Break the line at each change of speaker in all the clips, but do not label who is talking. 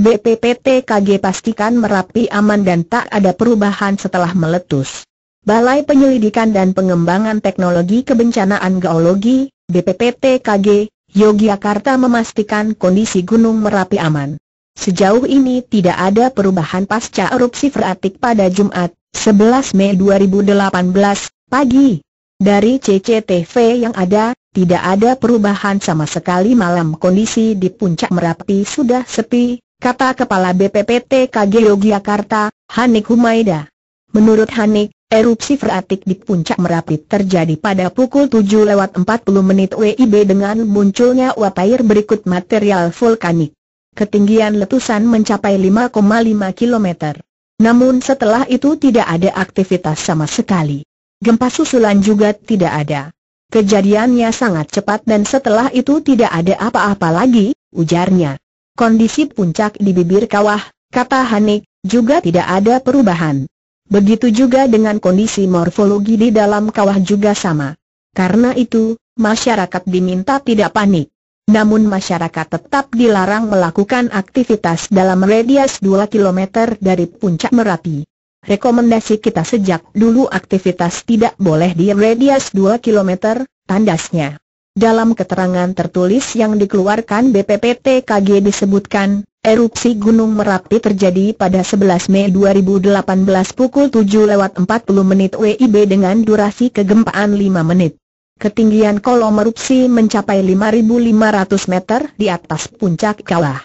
BPPTKG pastikan Merapi aman dan tak ada perubahan setelah meletus. Balai Penyelidikan dan Pengembangan Teknologi Kebencanaan Geologi, BPPTKG, Yogyakarta memastikan kondisi Gunung Merapi aman. Sejauh ini tidak ada perubahan pasca erupsi Freatik pada Jumat, 11 Mei 2018, pagi. Dari CCTV yang ada, tidak ada perubahan sama sekali malam kondisi di puncak Merapi sudah sepi, kata Kepala BPPT KG Yogyakarta, Hanik Humaida. Menurut Hanik, erupsi freatik di puncak Merapi terjadi pada pukul 7 lewat 40 menit WIB dengan munculnya uap air berikut material vulkanik. Ketinggian letusan mencapai 5,5 km. Namun setelah itu tidak ada aktivitas sama sekali. Gempa susulan juga tidak ada. Kejadiannya sangat cepat dan setelah itu tidak ada apa-apa lagi, ujarnya kondisi puncak di bibir kawah, kata Hanik, juga tidak ada perubahan. Begitu juga dengan kondisi morfologi di dalam kawah juga sama. Karena itu, masyarakat diminta tidak panik. Namun masyarakat tetap dilarang melakukan aktivitas dalam radius 2 km dari puncak Merapi. Rekomendasi kita sejak dulu aktivitas tidak boleh di radius 2 km, tandasnya. Dalam keterangan tertulis yang dikeluarkan BPPTKG disebutkan, erupsi Gunung Merapi terjadi pada 11 Mei 2018 pukul 7 lewat 40 menit WIB dengan durasi kegempaan 5 menit. Ketinggian kolom erupsi mencapai 5.500 meter di atas puncak kawah.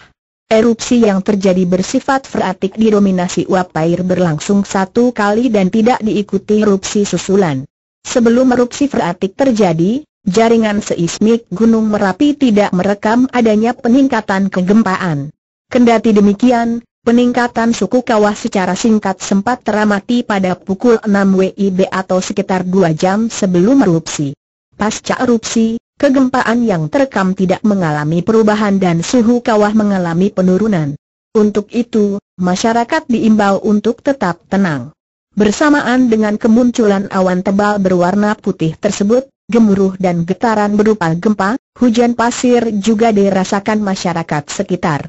Erupsi yang terjadi bersifat freatik didominasi uap air berlangsung satu kali dan tidak diikuti erupsi susulan. Sebelum erupsi freatik terjadi, jaringan seismik Gunung Merapi tidak merekam adanya peningkatan kegempaan. Kendati demikian, peningkatan suku kawah secara singkat sempat teramati pada pukul 6 WIB atau sekitar 2 jam sebelum erupsi. Pasca erupsi, kegempaan yang terekam tidak mengalami perubahan dan suhu kawah mengalami penurunan. Untuk itu, masyarakat diimbau untuk tetap tenang. Bersamaan dengan kemunculan awan tebal berwarna putih tersebut, gemuruh dan getaran berupa gempa, hujan pasir juga dirasakan masyarakat sekitar.